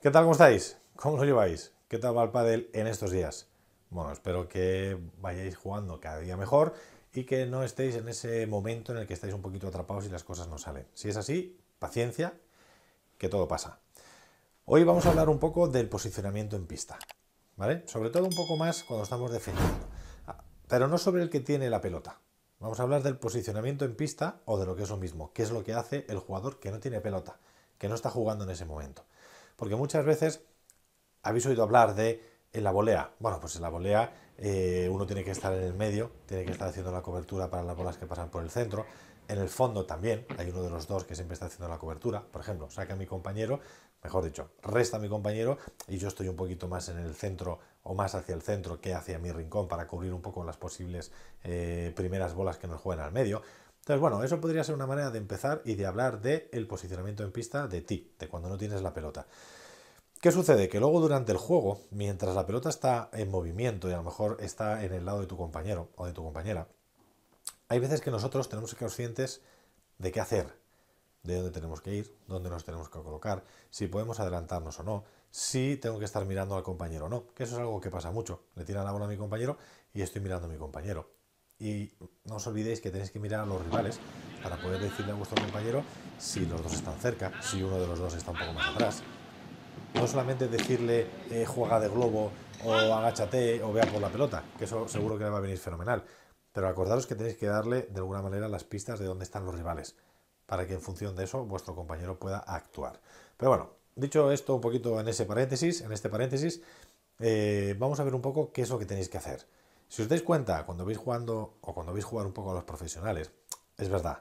¿Qué tal? ¿Cómo estáis? ¿Cómo lo lleváis? ¿Qué tal va el pádel en estos días? Bueno, espero que vayáis jugando cada día mejor y que no estéis en ese momento en el que estáis un poquito atrapados y las cosas no salen. Si es así, paciencia, que todo pasa. Hoy vamos a hablar un poco del posicionamiento en pista, ¿vale? Sobre todo un poco más cuando estamos defendiendo, ah, pero no sobre el que tiene la pelota. Vamos a hablar del posicionamiento en pista o de lo que es lo mismo, qué es lo que hace el jugador que no tiene pelota, que no está jugando en ese momento. Porque muchas veces habéis oído hablar de en la volea. Bueno, pues en la volea eh, uno tiene que estar en el medio, tiene que estar haciendo la cobertura para las bolas que pasan por el centro. En el fondo también hay uno de los dos que siempre está haciendo la cobertura. Por ejemplo, saca a mi compañero, mejor dicho, resta a mi compañero y yo estoy un poquito más en el centro o más hacia el centro que hacia mi rincón para cubrir un poco las posibles eh, primeras bolas que nos juegan al medio. Entonces, bueno, eso podría ser una manera de empezar y de hablar de posicionamiento en pista de ti, de cuando no tienes la pelota. ¿Qué sucede? Que luego durante el juego, mientras la pelota está en movimiento y a lo mejor está en el lado de tu compañero o de tu compañera, hay veces que nosotros tenemos que ser conscientes de qué hacer, de dónde tenemos que ir, dónde nos tenemos que colocar, si podemos adelantarnos o no, si tengo que estar mirando al compañero o no, que eso es algo que pasa mucho. Le tiran la bola a mi compañero y estoy mirando a mi compañero y no os olvidéis que tenéis que mirar a los rivales para poder decirle a vuestro compañero si los dos están cerca, si uno de los dos está un poco más atrás. No solamente decirle eh, juega de globo o agáchate o vea por la pelota, que eso seguro que le va a venir fenomenal. Pero acordaros que tenéis que darle de alguna manera las pistas de dónde están los rivales, para que en función de eso vuestro compañero pueda actuar. Pero bueno, dicho esto un poquito en ese paréntesis, en este paréntesis, eh, vamos a ver un poco qué es lo que tenéis que hacer. Si os dais cuenta, cuando veis jugando o cuando veis jugar un poco a los profesionales, es verdad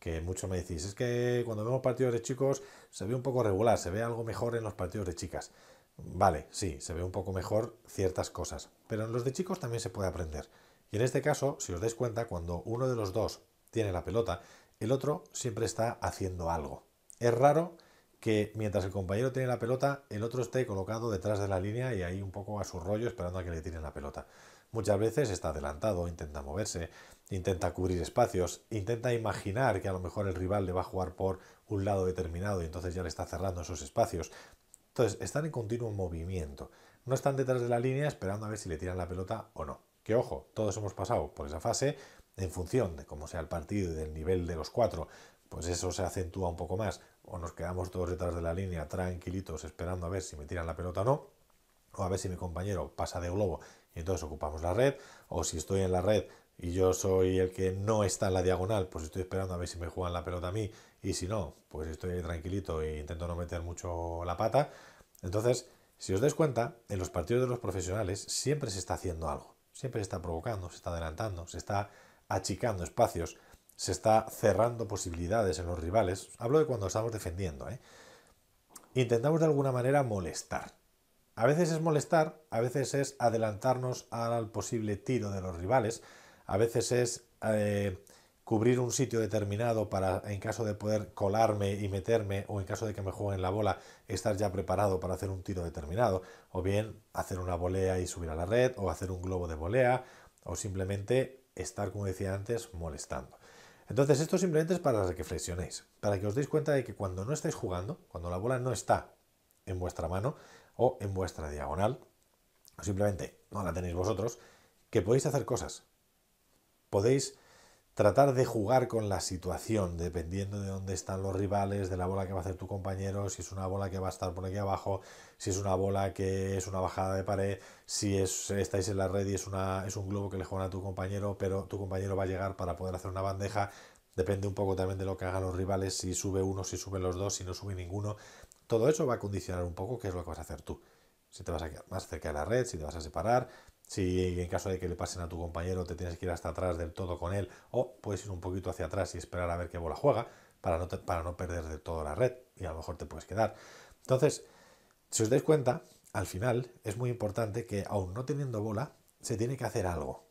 que muchos me decís, es que cuando vemos partidos de chicos se ve un poco regular, se ve algo mejor en los partidos de chicas. Vale, sí, se ve un poco mejor ciertas cosas, pero en los de chicos también se puede aprender. Y en este caso, si os dais cuenta, cuando uno de los dos tiene la pelota, el otro siempre está haciendo algo. Es raro que mientras el compañero tiene la pelota, el otro esté colocado detrás de la línea y ahí un poco a su rollo esperando a que le tiren la pelota. Muchas veces está adelantado, intenta moverse, intenta cubrir espacios, intenta imaginar que a lo mejor el rival le va a jugar por un lado determinado y entonces ya le está cerrando esos espacios. Entonces, están en continuo movimiento. No están detrás de la línea esperando a ver si le tiran la pelota o no. Que ojo, todos hemos pasado por esa fase en función de cómo sea el partido y del nivel de los cuatro, pues eso se acentúa un poco más. O nos quedamos todos detrás de la línea, tranquilitos, esperando a ver si me tiran la pelota o no, o a ver si mi compañero pasa de globo y entonces ocupamos la red, o si estoy en la red y yo soy el que no está en la diagonal, pues estoy esperando a ver si me juegan la pelota a mí, y si no, pues estoy tranquilito e intento no meter mucho la pata. Entonces, si os dais cuenta, en los partidos de los profesionales siempre se está haciendo algo, siempre se está provocando, se está adelantando, se está achicando espacios se está cerrando posibilidades en los rivales. Hablo de cuando estamos defendiendo. ¿eh? Intentamos de alguna manera molestar. A veces es molestar, a veces es adelantarnos al posible tiro de los rivales, a veces es eh, cubrir un sitio determinado para, en caso de poder colarme y meterme, o en caso de que me jueguen la bola, estar ya preparado para hacer un tiro determinado, o bien hacer una volea y subir a la red, o hacer un globo de volea, o simplemente estar, como decía antes, molestando. Entonces esto simplemente es para que flexionéis, para que os deis cuenta de que cuando no estáis jugando, cuando la bola no está en vuestra mano o en vuestra diagonal, o simplemente no la tenéis vosotros, que podéis hacer cosas. Podéis tratar de jugar con la situación, dependiendo de dónde están los rivales, de la bola que va a hacer tu compañero, si es una bola que va a estar por aquí abajo, si es una bola que es una bajada de pared, si estáis en la red y es, una, es un globo que le juegan a tu compañero, pero tu compañero va a llegar para poder hacer una bandeja. Depende un poco también de lo que hagan los rivales, si sube uno, si sube los dos, si no sube ninguno. Todo eso va a condicionar un poco qué es lo que vas a hacer tú si te vas a quedar más cerca de la red, si te vas a separar, si en caso de que le pasen a tu compañero te tienes que ir hasta atrás del todo con él o puedes ir un poquito hacia atrás y esperar a ver qué bola juega para no, para no perder de todo la red y a lo mejor te puedes quedar. Entonces, si os dais cuenta, al final es muy importante que aún no teniendo bola, se tiene que hacer algo.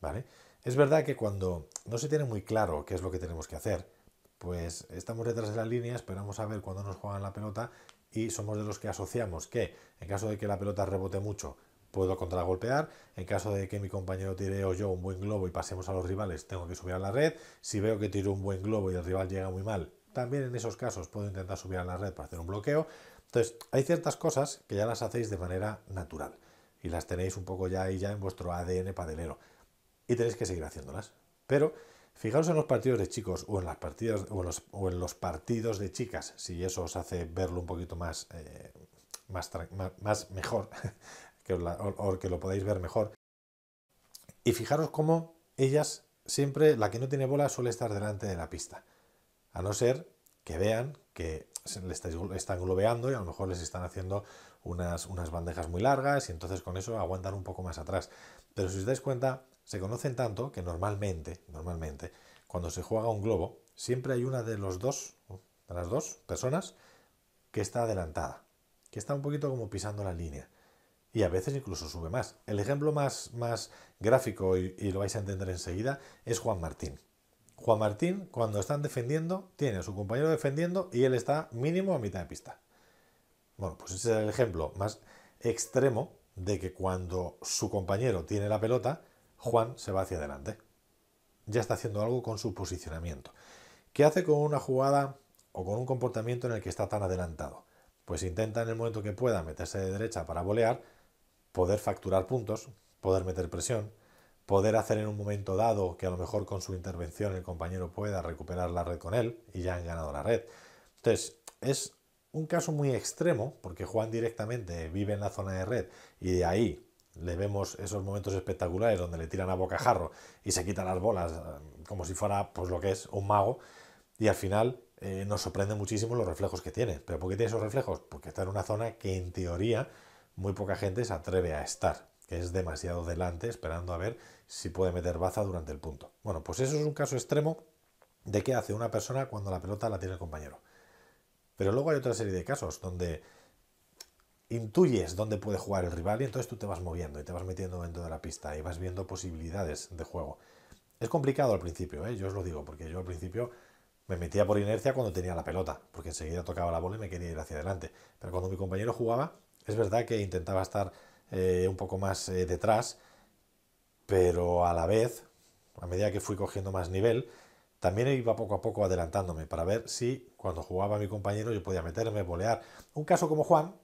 ¿Vale? Es verdad que cuando no se tiene muy claro qué es lo que tenemos que hacer, pues estamos detrás de la línea, esperamos a ver cuándo nos juegan la pelota y somos de los que asociamos que en caso de que la pelota rebote mucho, puedo contragolpear. En caso de que mi compañero tire o yo un buen globo y pasemos a los rivales, tengo que subir a la red. Si veo que tiro un buen globo y el rival llega muy mal, también en esos casos puedo intentar subir a la red para hacer un bloqueo. Entonces, hay ciertas cosas que ya las hacéis de manera natural y las tenéis un poco ya ahí ya en vuestro ADN padelero y tenéis que seguir haciéndolas. Pero fijaros en los partidos de chicos o en, las partidas, los, o en los, partidos de chicas, si eso os hace verlo un poquito más, eh, más, más, mejor, que o, que lo podáis ver mejor. Y fijaros cómo ellas siempre, la que no tiene bola suele estar delante de la pista. A no ser que vean que le están globeando y a lo mejor les están haciendo unas, unas bandejas muy largas y entonces con eso aguantan un poco más atrás. Pero si os dais cuenta, se conocen tanto que normalmente, normalmente, cuando se juega un globo, siempre hay una de los dos, de las dos personas que está adelantada, que está un poquito como pisando la línea. Y a veces incluso sube más. El ejemplo más, más gráfico, y, y lo vais a entender enseguida, es Juan Martín. Juan Martín, cuando están defendiendo, tiene a su compañero defendiendo y él está mínimo a mitad de pista. Bueno, pues ese es el ejemplo más extremo de que cuando su compañero tiene la pelota, Juan se va hacia adelante. Ya está haciendo algo con su posicionamiento. ¿Qué hace con una jugada o con un comportamiento en el que está tan adelantado? Pues intenta en el momento que pueda meterse de derecha para bolear poder facturar puntos, poder meter presión, poder hacer en un momento dado que a lo mejor con su intervención el compañero pueda recuperar la red con él y ya han ganado la red. Entonces, es un caso muy extremo porque Juan directamente vive en la zona de red y de ahí le vemos esos momentos espectaculares donde le tiran a bocajarro y se quitan las bolas eh, como si fuera pues lo que es un mago y al final eh, nos sorprende muchísimo los reflejos que tiene. ¿Pero por qué tiene esos reflejos? Porque está en una zona que en teoría muy poca gente se atreve a estar, que es demasiado delante esperando a ver si puede meter baza durante el punto. Bueno, pues eso es un caso extremo de qué hace una persona cuando la pelota la tiene el compañero. Pero luego hay otra serie de casos donde intuyes dónde puede jugar el rival y entonces tú te vas moviendo y te vas metiendo dentro de la pista y vas viendo posibilidades de juego. Es complicado al principio, ¿eh? yo os lo digo, porque yo al principio me metía por inercia cuando tenía la pelota, porque enseguida tocaba la bola y me quería ir hacia adelante. Pero cuando mi compañero jugaba, es verdad que intentaba estar eh, un poco más eh, detrás, pero a la vez, a medida que fui cogiendo más nivel, también iba poco a poco adelantándome para ver si cuando jugaba mi compañero yo podía meterme, volear. Un caso como Juan,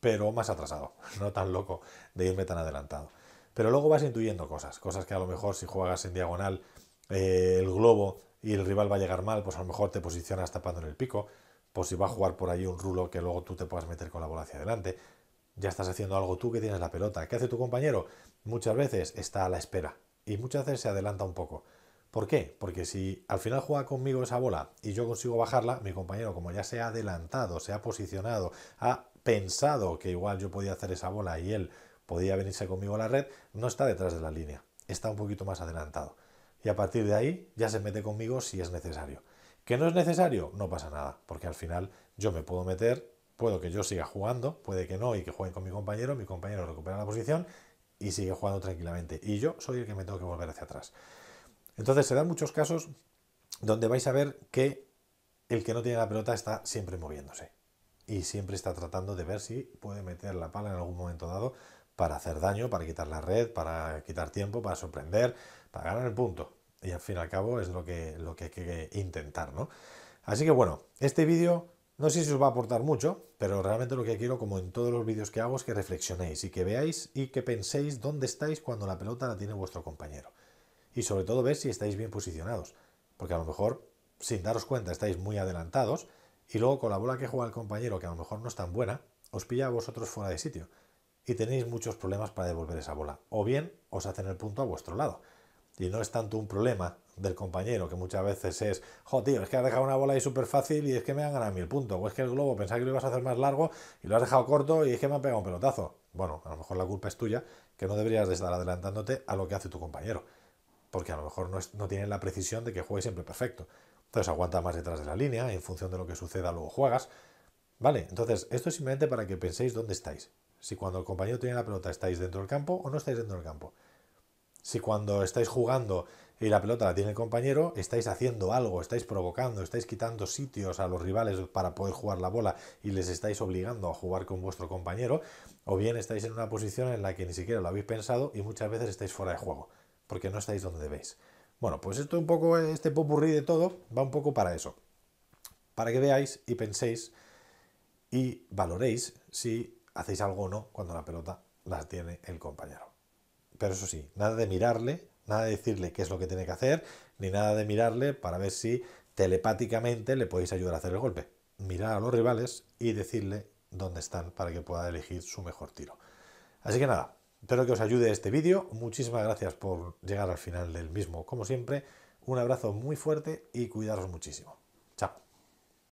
pero más atrasado, no tan loco de irme tan adelantado. Pero luego vas intuyendo cosas, cosas que a lo mejor si juegas en diagonal eh, el globo y el rival va a llegar mal, pues a lo mejor te posicionas tapando en el pico, pues si va a jugar por ahí un rulo que luego tú te puedas meter con la bola hacia adelante, ya estás haciendo algo tú que tienes la pelota. ¿Qué hace tu compañero? Muchas veces está a la espera y muchas veces se adelanta un poco. ¿Por qué? Porque si al final juega conmigo esa bola y yo consigo bajarla, mi compañero, como ya se ha adelantado, se ha posicionado, ha pensado que igual yo podía hacer esa bola y él podía venirse conmigo a la red, no está detrás de la línea, está un poquito más adelantado. Y a partir de ahí ya se mete conmigo si es necesario. ¿Que no es necesario? No pasa nada, porque al final yo me puedo meter, puedo que yo siga jugando, puede que no y que juegue con mi compañero, mi compañero recupera la posición y sigue jugando tranquilamente. Y yo soy el que me tengo que volver hacia atrás. Entonces se dan muchos casos donde vais a ver que el que no tiene la pelota está siempre moviéndose y siempre está tratando de ver si puede meter la pala en algún momento dado para hacer daño, para quitar la red, para quitar tiempo, para sorprender, para ganar el punto. Y al fin y al cabo es lo que, lo que hay que intentar, ¿no? Así que bueno, este vídeo no sé si os va a aportar mucho, pero realmente lo que quiero, como en todos los vídeos que hago, es que reflexionéis y que veáis y que penséis dónde estáis cuando la pelota la tiene vuestro compañero y sobre todo ver si estáis bien posicionados, porque a lo mejor sin daros cuenta estáis muy adelantados y luego con la bola que juega el compañero, que a lo mejor no es tan buena, os pilla a vosotros fuera de sitio y tenéis muchos problemas para devolver esa bola. O bien os hacen el punto a vuestro lado. Y no es tanto un problema del compañero, que muchas veces es, jo, tío, es que has dejado una bola ahí súper fácil y es que me han ganado a mí el punto. O es que el globo pensaba que lo ibas a hacer más largo y lo has dejado corto y es que me han pegado un pelotazo. Bueno, a lo mejor la culpa es tuya, que no deberías de estar adelantándote a lo que hace tu compañero porque a lo mejor no, es, tienen la precisión de que juegue siempre perfecto. Entonces aguanta más detrás de la línea, en función de lo que suceda luego juegas. ¿Vale? Entonces, esto es simplemente para que penséis dónde estáis. Si cuando el compañero tiene la pelota estáis dentro del campo o no estáis dentro del campo. Si cuando estáis jugando y la pelota la tiene el compañero, estáis haciendo algo, estáis provocando, estáis quitando sitios a los rivales para poder jugar la bola y les estáis obligando a jugar con vuestro compañero, o bien estáis en una posición en la que ni siquiera lo habéis pensado y muchas veces estáis fuera de juego porque no estáis donde debéis. Bueno, pues esto un poco, este popurrí de todo, va un poco para eso. Para que veáis y penséis y valoréis si hacéis algo o no cuando la pelota la tiene el compañero. Pero eso sí, nada de mirarle, nada de decirle qué es lo que tiene que hacer, ni nada de mirarle para ver si telepáticamente le podéis ayudar a hacer el golpe. Mirar a los rivales y decirle dónde están para que pueda elegir su mejor tiro. Así que nada, Espero que os ayude este vídeo. Muchísimas gracias por llegar al final del mismo, como siempre. Un abrazo muy fuerte y cuidaros muchísimo.